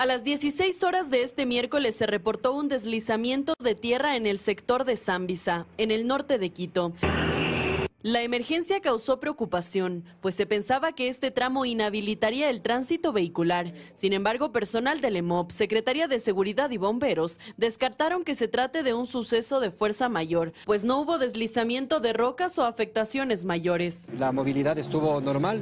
A las 16 horas de este miércoles se reportó un deslizamiento de tierra en el sector de Zambisa, en el norte de Quito. La emergencia causó preocupación, pues se pensaba que este tramo inhabilitaría el tránsito vehicular. Sin embargo, personal del EMOP, Secretaría de Seguridad y Bomberos, descartaron que se trate de un suceso de fuerza mayor, pues no hubo deslizamiento de rocas o afectaciones mayores. La movilidad estuvo normal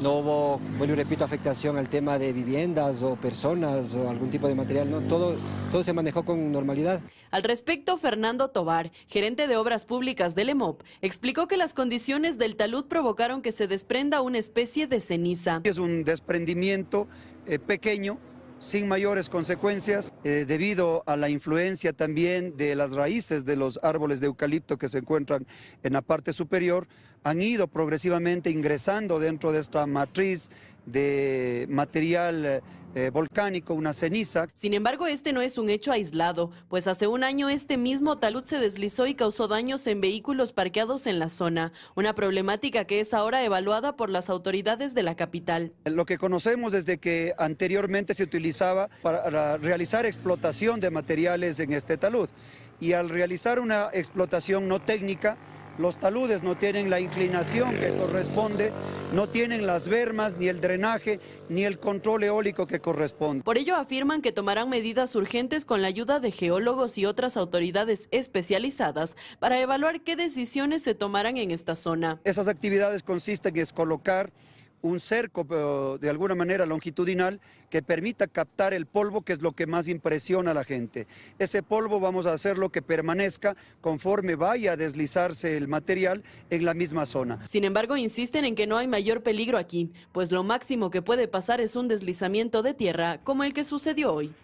no hubo, vuelvo y repito, afectación al tema de viviendas o personas o algún tipo de material, ¿no? Todo, todo se manejó con normalidad. Al respecto, Fernando Tobar, gerente de Obras Públicas del EMOP, explicó que las condiciones del talud provocaron que se desprenda una especie de ceniza. Es un desprendimiento eh, pequeño sin mayores consecuencias, eh, debido a la influencia también de las raíces de los árboles de eucalipto que se encuentran en la parte superior, han ido progresivamente ingresando dentro de esta matriz de material eh, volcánico, una ceniza. Sin embargo, este no es un hecho aislado, pues hace un año este mismo talud se deslizó y causó daños en vehículos parqueados en la zona, una problemática que es ahora evaluada por las autoridades de la capital. Lo que conocemos desde que anteriormente se utilizaba para realizar explotación de materiales en este talud y al realizar una explotación no técnica, los taludes no tienen la inclinación que corresponde, no tienen las bermas, ni el drenaje, ni el control eólico que corresponde. Por ello afirman que tomarán medidas urgentes con la ayuda de geólogos y otras autoridades especializadas para evaluar qué decisiones se tomarán en esta zona. Esas actividades consisten en colocar un cerco de alguna manera longitudinal que permita captar el polvo, que es lo que más impresiona a la gente. Ese polvo vamos a hacer lo que permanezca conforme vaya a deslizarse el material en la misma zona. Sin embargo, insisten en que no hay mayor peligro aquí, pues lo máximo que puede pasar es un deslizamiento de tierra como el que sucedió hoy.